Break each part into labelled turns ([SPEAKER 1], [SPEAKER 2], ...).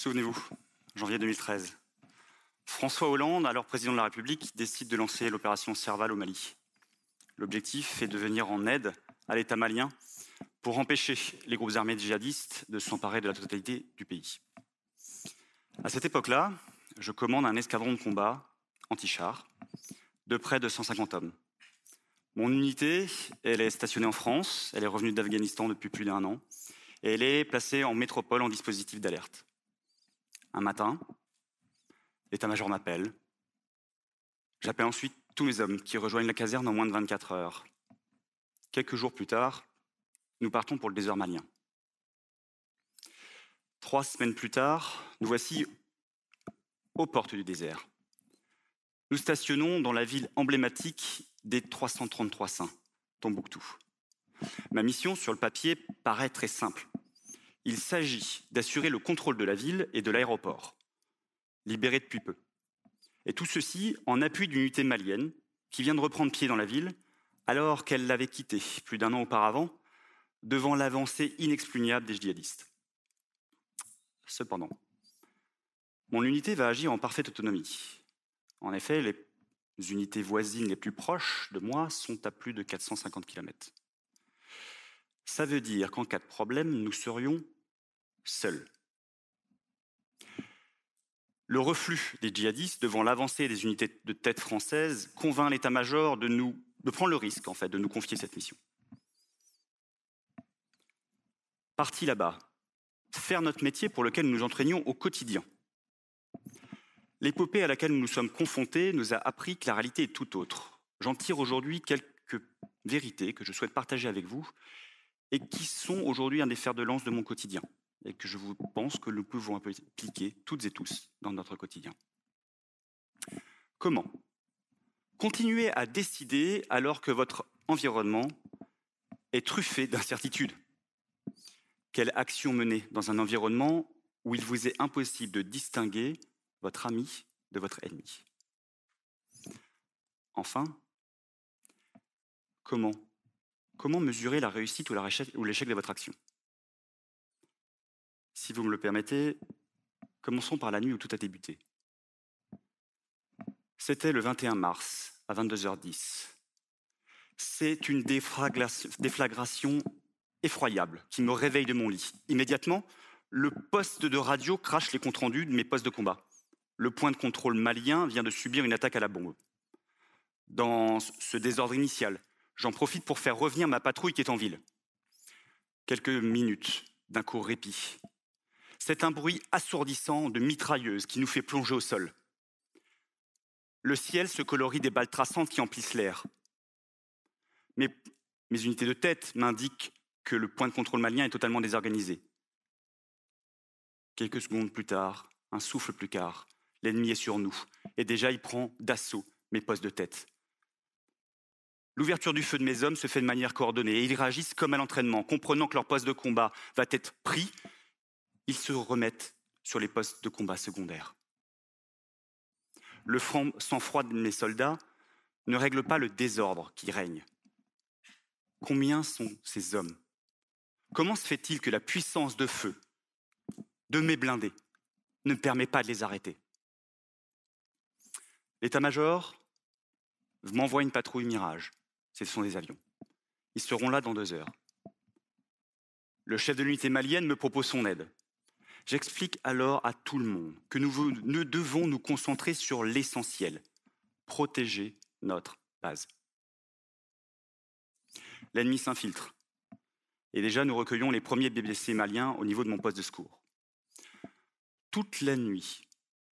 [SPEAKER 1] Souvenez-vous, janvier 2013, François Hollande, alors président de la République, décide de lancer l'opération Serval au Mali. L'objectif est de venir en aide à l'État malien pour empêcher les groupes armés djihadistes de s'emparer de la totalité du pays. À cette époque-là, je commande un escadron de combat anti-char de près de 150 hommes. Mon unité, elle est stationnée en France, elle est revenue d'Afghanistan depuis plus d'un an, et elle est placée en métropole en dispositif d'alerte. Un matin, l'état-major m'appelle. J'appelle ensuite tous les hommes qui rejoignent la caserne en moins de 24 heures. Quelques jours plus tard, nous partons pour le désert malien. Trois semaines plus tard, nous voici aux portes du désert. Nous stationnons dans la ville emblématique des 333 saints, Tombouctou. Ma mission sur le papier paraît très simple il s'agit d'assurer le contrôle de la ville et de l'aéroport, libérés depuis peu. Et tout ceci en appui d'une unité malienne qui vient de reprendre pied dans la ville alors qu'elle l'avait quittée plus d'un an auparavant devant l'avancée inexpugnable des djihadistes. Cependant, mon unité va agir en parfaite autonomie. En effet, les unités voisines les plus proches de moi sont à plus de 450 km. Ça veut dire qu'en cas de problème, nous serions seul. Le reflux des djihadistes devant l'avancée des unités de tête françaises convainc l'état-major de, prendre le risque en fait, de nous confier cette mission. Parti là-bas, faire notre métier pour lequel nous entraînions au quotidien. L'épopée à laquelle nous nous sommes confrontés nous a appris que la réalité est tout autre. J'en tire aujourd'hui quelques vérités que je souhaite partager avec vous et qui sont aujourd'hui un des fers de lance de mon quotidien et que je vous pense que nous pouvons appliquer toutes et tous dans notre quotidien. Comment continuer à décider alors que votre environnement est truffé d'incertitudes. Quelle action mener dans un environnement où il vous est impossible de distinguer votre ami de votre ennemi Enfin, comment Comment mesurer la réussite ou l'échec de votre action si vous me le permettez, commençons par la nuit où tout a débuté. C'était le 21 mars, à 22h10. C'est une déflagration effroyable qui me réveille de mon lit. Immédiatement, le poste de radio crache les comptes rendus de mes postes de combat. Le point de contrôle malien vient de subir une attaque à la bombe. Dans ce désordre initial, j'en profite pour faire revenir ma patrouille qui est en ville. Quelques minutes d'un court répit, c'est un bruit assourdissant de mitrailleuse qui nous fait plonger au sol. Le ciel se colorie des balles traçantes qui emplissent l'air. Mes, mes unités de tête m'indiquent que le point de contrôle malien est totalement désorganisé. Quelques secondes plus tard, un souffle plus tard, l'ennemi est sur nous, et déjà il prend d'assaut mes postes de tête. L'ouverture du feu de mes hommes se fait de manière coordonnée, et ils réagissent comme à l'entraînement, comprenant que leur poste de combat va être pris ils se remettent sur les postes de combat secondaires. Le sang-froid de mes soldats ne règle pas le désordre qui règne. Combien sont ces hommes Comment se fait-il que la puissance de feu de mes blindés ne permet pas de les arrêter L'état-major m'envoie une patrouille Mirage. Ce sont des avions. Ils seront là dans deux heures. Le chef de l'unité malienne me propose son aide. J'explique alors à tout le monde que nous, devons nous concentrer sur l'essentiel, protéger notre base. L'ennemi s'infiltre. Et déjà, nous recueillons les premiers BBC maliens au niveau de mon poste de secours. Toute la nuit,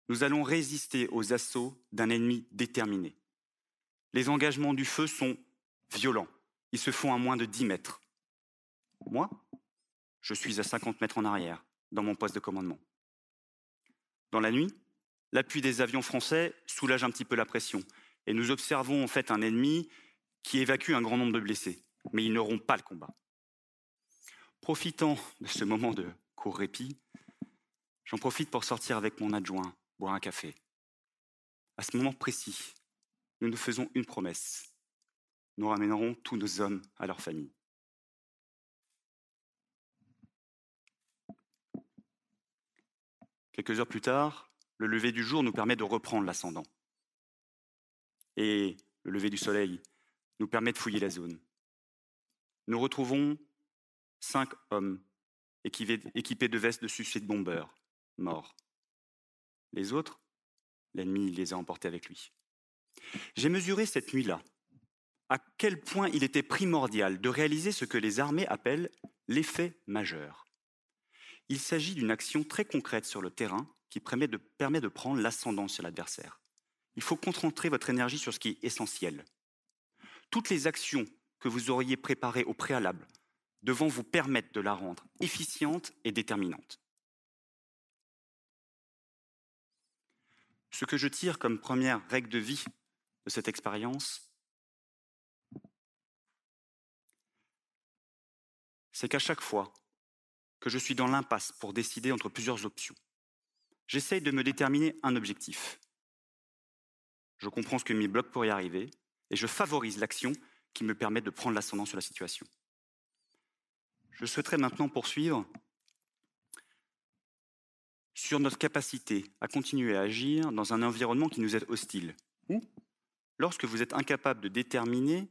[SPEAKER 1] nous allons résister aux assauts d'un ennemi déterminé. Les engagements du feu sont violents. Ils se font à moins de 10 mètres. Moi, je suis à 50 mètres en arrière dans mon poste de commandement. Dans la nuit, l'appui des avions français soulage un petit peu la pression et nous observons en fait un ennemi qui évacue un grand nombre de blessés, mais ils n'auront pas le combat. Profitant de ce moment de court répit, j'en profite pour sortir avec mon adjoint, boire un café. À ce moment précis, nous nous faisons une promesse. Nous ramènerons tous nos hommes à leur famille. Quelques heures plus tard, le lever du jour nous permet de reprendre l'ascendant. Et le lever du soleil nous permet de fouiller la zone. Nous retrouvons cinq hommes équipés de vestes de de bombeurs, morts. Les autres, l'ennemi les a emportés avec lui. J'ai mesuré cette nuit-là à quel point il était primordial de réaliser ce que les armées appellent l'effet majeur. Il s'agit d'une action très concrète sur le terrain qui permet de, de prendre l'ascendant sur l'adversaire. Il faut concentrer votre énergie sur ce qui est essentiel. Toutes les actions que vous auriez préparées au préalable devront vous permettre de la rendre efficiente et déterminante. Ce que je tire comme première règle de vie de cette expérience, c'est qu'à chaque fois que je suis dans l'impasse pour décider entre plusieurs options. J'essaye de me déterminer un objectif. Je comprends ce que mes bloque pour y arriver et je favorise l'action qui me permet de prendre l'ascendant sur la situation. Je souhaiterais maintenant poursuivre sur notre capacité à continuer à agir dans un environnement qui nous est hostile, ou lorsque vous êtes incapable de déterminer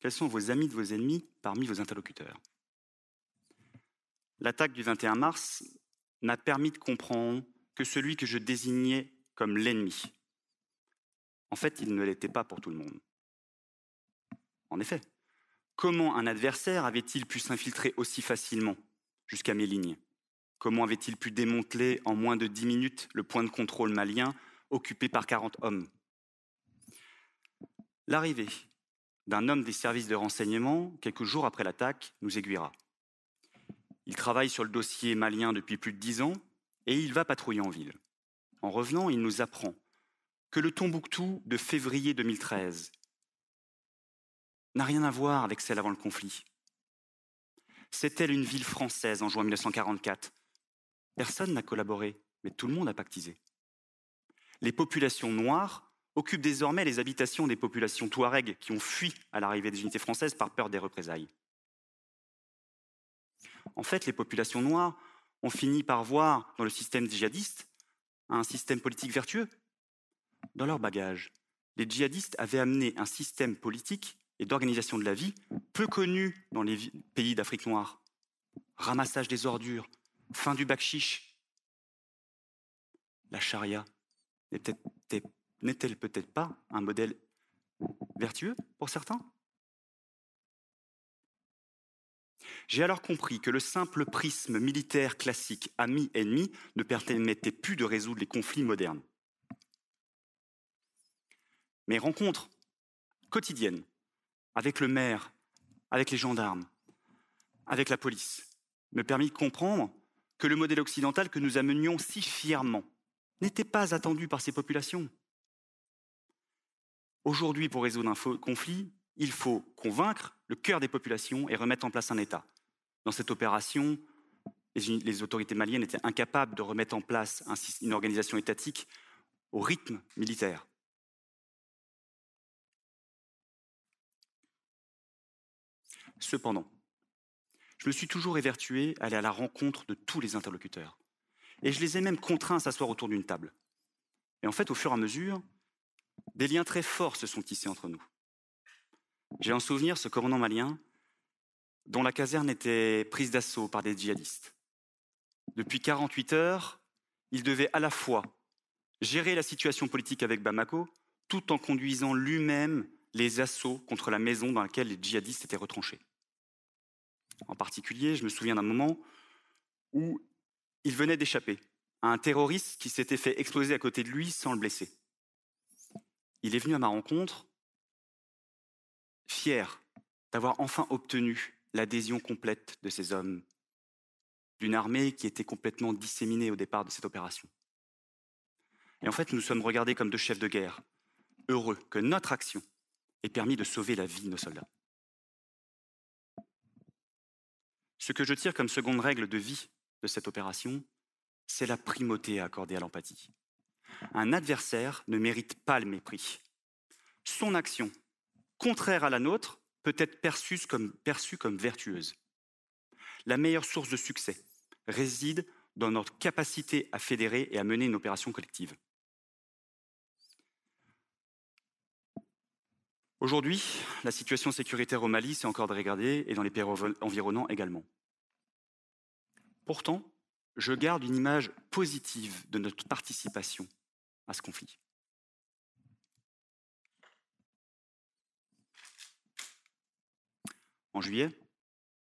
[SPEAKER 1] quels sont vos amis de vos ennemis parmi vos interlocuteurs. L'attaque du 21 mars n'a permis de comprendre que celui que je désignais comme l'ennemi, en fait, il ne l'était pas pour tout le monde. En effet, comment un adversaire avait-il pu s'infiltrer aussi facilement jusqu'à mes lignes Comment avait-il pu démanteler en moins de dix minutes le point de contrôle malien occupé par 40 hommes L'arrivée d'un homme des services de renseignement, quelques jours après l'attaque, nous aiguillera. Il travaille sur le dossier malien depuis plus de dix ans et il va patrouiller en ville. En revenant, il nous apprend que le Tombouctou de février 2013 n'a rien à voir avec celle avant le conflit. C'était une ville française en juin 1944. Personne n'a collaboré, mais tout le monde a pactisé. Les populations noires occupent désormais les habitations des populations touaregs qui ont fui à l'arrivée des unités françaises par peur des représailles en fait, les populations noires ont fini par voir dans le système djihadiste un système politique vertueux. Dans leur bagage, les djihadistes avaient amené un système politique et d'organisation de la vie peu connu dans les pays d'Afrique noire. Ramassage des ordures, fin du bakchich. La charia n'est-elle peut-être pas un modèle vertueux pour certains J'ai alors compris que le simple prisme militaire classique ami-ennemi ne permettait plus de résoudre les conflits modernes. Mes rencontres quotidiennes avec le maire, avec les gendarmes, avec la police, me permit de comprendre que le modèle occidental que nous amenions si fièrement n'était pas attendu par ces populations. Aujourd'hui, pour résoudre un conflit, il faut convaincre le cœur des populations et remettre en place un État. Dans cette opération, les autorités maliennes étaient incapables de remettre en place une organisation étatique au rythme militaire. Cependant, je me suis toujours évertué à aller à la rencontre de tous les interlocuteurs. Et je les ai même contraints à s'asseoir autour d'une table. Et en fait, au fur et à mesure, des liens très forts se sont tissés entre nous. J'ai en souvenir ce commandant malien dont la caserne était prise d'assaut par des djihadistes. Depuis 48 heures, il devait à la fois gérer la situation politique avec Bamako, tout en conduisant lui-même les assauts contre la maison dans laquelle les djihadistes étaient retranchés. En particulier, je me souviens d'un moment où il venait d'échapper à un terroriste qui s'était fait exploser à côté de lui sans le blesser. Il est venu à ma rencontre, fier d'avoir enfin obtenu l'adhésion complète de ces hommes, d'une armée qui était complètement disséminée au départ de cette opération. Et en fait, nous sommes regardés comme deux chefs de guerre, heureux que notre action ait permis de sauver la vie de nos soldats. Ce que je tire comme seconde règle de vie de cette opération, c'est la primauté accordée à l'empathie. Un adversaire ne mérite pas le mépris. Son action, contraire à la nôtre, peut être perçue comme, vertueuse. La meilleure source de succès réside dans notre capacité à fédérer et à mener une opération collective. Aujourd'hui, la situation sécuritaire au Mali s'est encore regarder, et dans les pays environnants également. Pourtant, je garde une image positive de notre participation à ce conflit. en juillet,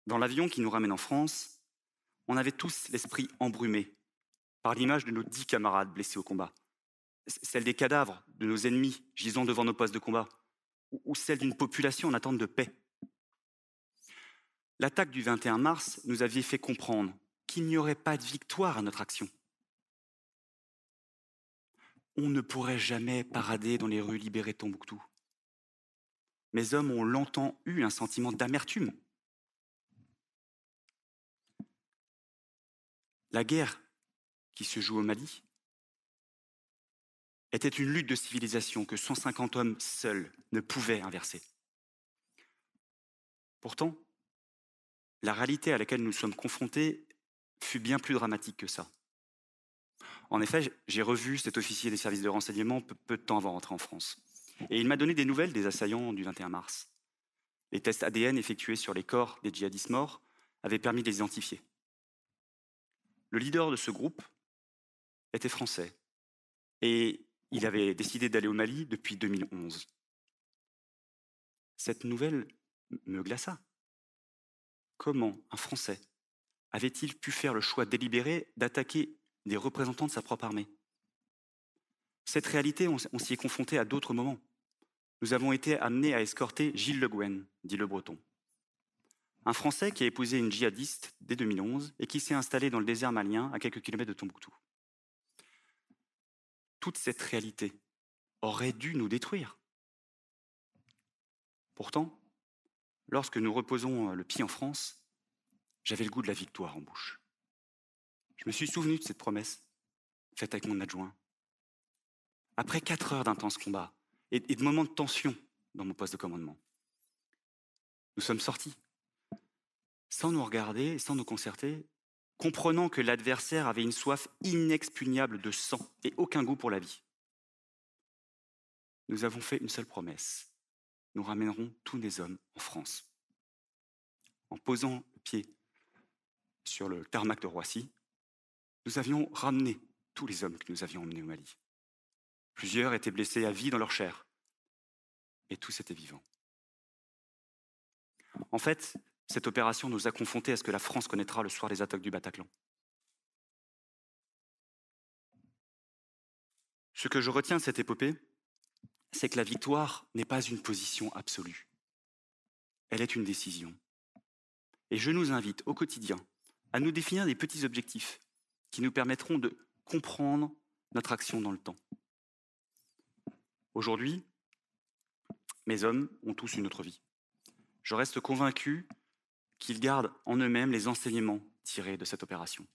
[SPEAKER 1] dans l'avion qui nous ramène en France, on avait tous l'esprit embrumé par l'image de nos dix camarades blessés au combat, celle des cadavres de nos ennemis gisant devant nos postes de combat, ou celle d'une population en attente de paix. L'attaque du 21 mars nous avait fait comprendre qu'il n'y aurait pas de victoire à notre action. On ne pourrait jamais parader dans les rues libérées Tombouctou mes hommes ont longtemps eu un sentiment d'amertume. La guerre qui se joue au Mali était une lutte de civilisation que 150 hommes seuls ne pouvaient inverser. Pourtant, la réalité à laquelle nous sommes confrontés fut bien plus dramatique que ça. En effet, j'ai revu cet officier des services de renseignement peu, de temps avant d'entrer en France. Et il m'a donné des nouvelles des assaillants du 21 mars. Les tests ADN effectués sur les corps des djihadistes morts avaient permis de les identifier. Le leader de ce groupe était français et il avait décidé d'aller au Mali depuis 2011. Cette nouvelle me glaça. Comment un Français avait-il pu faire le choix délibéré d'attaquer des représentants de sa propre armée cette réalité, on, s'y est confronté à d'autres moments. Nous avons été amenés à escorter Gilles Le Guen, dit le Breton. Un Français qui a épousé une djihadiste dès 2011 et qui s'est installé dans le désert malien à quelques kilomètres de Tombouctou. Toute cette réalité aurait dû nous détruire. Pourtant, lorsque nous reposons euh, le pied en France, j'avais le goût de la victoire en bouche. Je me suis souvenu de cette promesse faite avec mon adjoint, après quatre heures d'intenses combat et, de moments de tension dans mon poste de commandement, nous sommes sortis, sans nous regarder, sans nous concerter, comprenant que l'adversaire avait une soif inexpugnable de sang et aucun goût pour la vie. Nous avons fait une seule promesse. Nous ramènerons tous les hommes en France. En posant le pied sur le tarmac de Roissy, nous avions ramené tous les hommes que nous avions emmenés au Mali. Plusieurs étaient blessés à vie dans leur chair. Et tous étaient vivants. En fait, cette opération nous a confrontés à ce que la France connaîtra le soir des attaques du Bataclan. Ce que je retiens de cette épopée, c'est que la victoire n'est pas une position absolue. Elle est une décision. Et je nous invite au quotidien à nous définir des petits objectifs qui nous permettront de comprendre notre action dans le temps. Aujourd'hui, mes hommes ont tous une autre vie. Je reste convaincu qu'ils gardent en eux-mêmes les enseignements tirés de cette opération.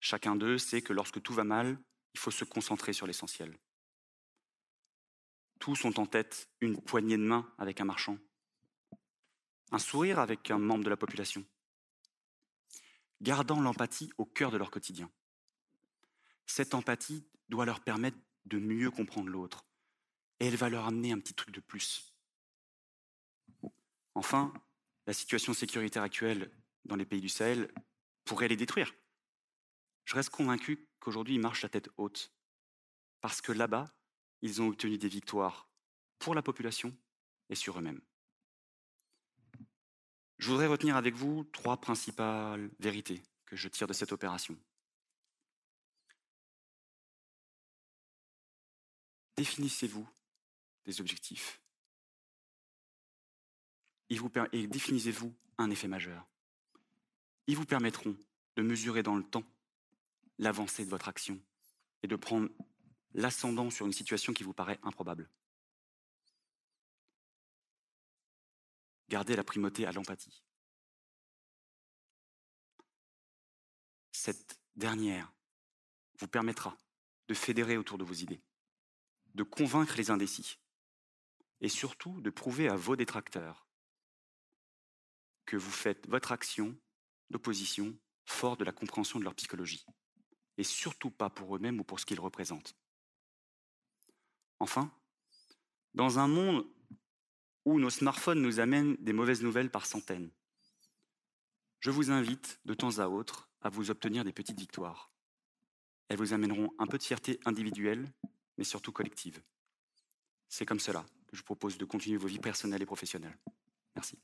[SPEAKER 1] Chacun d'eux sait que lorsque tout va mal, il faut se concentrer sur l'essentiel. Tous ont en tête une poignée de main avec un marchand, un sourire avec un membre de la population, gardant l'empathie au cœur de leur quotidien. Cette empathie doit leur permettre de mieux comprendre l'autre. Et elle va leur amener un petit truc de plus. Enfin, la situation sécuritaire actuelle dans les pays du Sahel pourrait les détruire. Je reste convaincu qu'aujourd'hui, ils marchent la tête haute. Parce que là-bas, ils ont obtenu des victoires pour la population et sur eux-mêmes. Je voudrais retenir avec vous trois principales vérités que je tire de cette opération. définissez-vous des objectifs. vous et définissez-vous un effet majeur. Ils vous permettront de mesurer dans le temps l'avancée de votre action et de prendre l'ascendant sur une situation qui vous paraît improbable. Gardez la primauté à l'empathie. Cette dernière vous permettra de fédérer autour de vos idées de convaincre les indécis et surtout de prouver à vos détracteurs que vous faites votre action d'opposition fort de la compréhension de leur psychologie et surtout pas pour eux-mêmes ou pour ce qu'ils représentent. Enfin, dans un monde où nos smartphones nous amènent des mauvaises nouvelles par centaines, je vous invite de temps à autre à vous obtenir des petites victoires. Elles vous amèneront un peu de fierté individuelle mais surtout collective. C'est comme cela que je vous propose de continuer vos vies personnelles et professionnelles. Merci.